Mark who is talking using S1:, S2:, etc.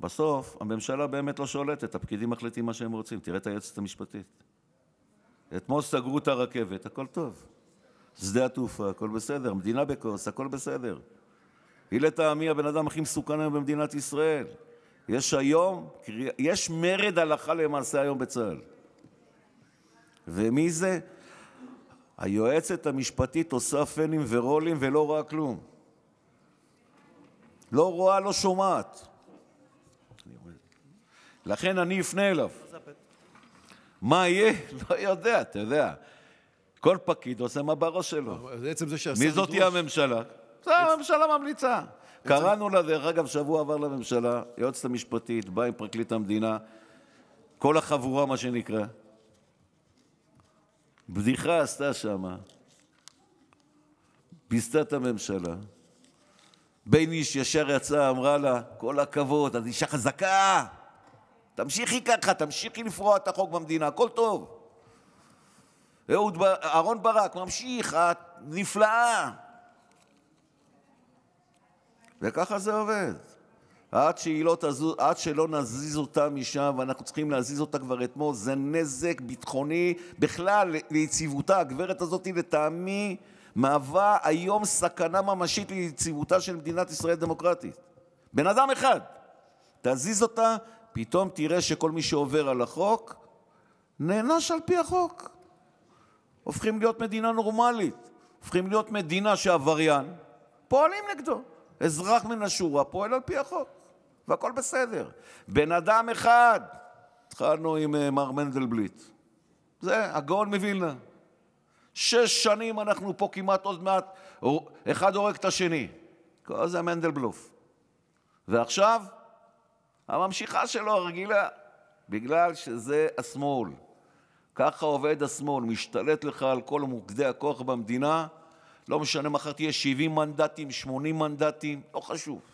S1: בסוף הממשלה באמת לא שולטת, הפקידים מחליטים מה שהם רוצים. תראה את היועצת המשפטית. אתמול סגרו את הרכבת, הכל טוב. שדה התעופה, הכל בסדר. מדינה בכוס, הכל בסדר. היא לטעמי הבן אדם הכי מסוכן היום במדינת ישראל. יש היום, יש מרד הלכה למעשה היום בצה"ל. ומי זה? היועצת המשפטית עושה פנים ורולים ולא רואה כלום. לא רואה, לא שומעת. לכן אני אפנה אליו. מה יהיה? לא יודע, אתה יודע. כל פקיד עושה מה בראש שלו. עצם זה שהשר מי זאת תהיה הממשלה? זו אה, הממשלה ממליצה. קראנו לה, דרך אגב, שבוע עבר לממשלה, היועצת המשפטית, באה עם פרקליט המדינה, כל החבורה, מה שנקרא. בדיחה עשתה שמה, ביזתה את הממשלה. בייניש ישר יצאה, אמרה לה, כל הכבוד, את אישה חזקה. תמשיכי ככה, תמשיכי לפרוע את החוק במדינה, הכל טוב. אהוד, אהרן ברק, ממשיך, את נפלאה. וככה זה עובד. עד, לא תזו, עד שלא נזיז אותה משם, ואנחנו צריכים להזיז אותה כבר אתמול, זה נזק ביטחוני בכלל ליציבותה. הגברת הזאת, לטעמי, מהווה היום סכנה ממשית ליציבותה של מדינת ישראל דמוקרטית. בן אדם אחד. תזיז אותה, פתאום תראה שכל מי שעובר על החוק נענש על פי החוק. הופכים להיות מדינה נורמלית, הופכים להיות מדינה שעבריין, פועלים נגדו. אזרח מן השורה פועל על פי החוק, והכל בסדר. בן אדם אחד, התחלנו עם אה, מר מנדלבליט, זה הגאון מווילנה. שש שנים אנחנו פה כמעט עוד מעט, אחד הורג את השני. כל זה מנדלבלוף. ועכשיו, הממשיכה שלו, הרגילה, בגלל שזה השמאל. ככה עובד השמאל, משתלט לך על כל מוקדי הכוח במדינה, לא משנה, מחר תהיה 70 מנדטים, 80 מנדטים, לא חשוב.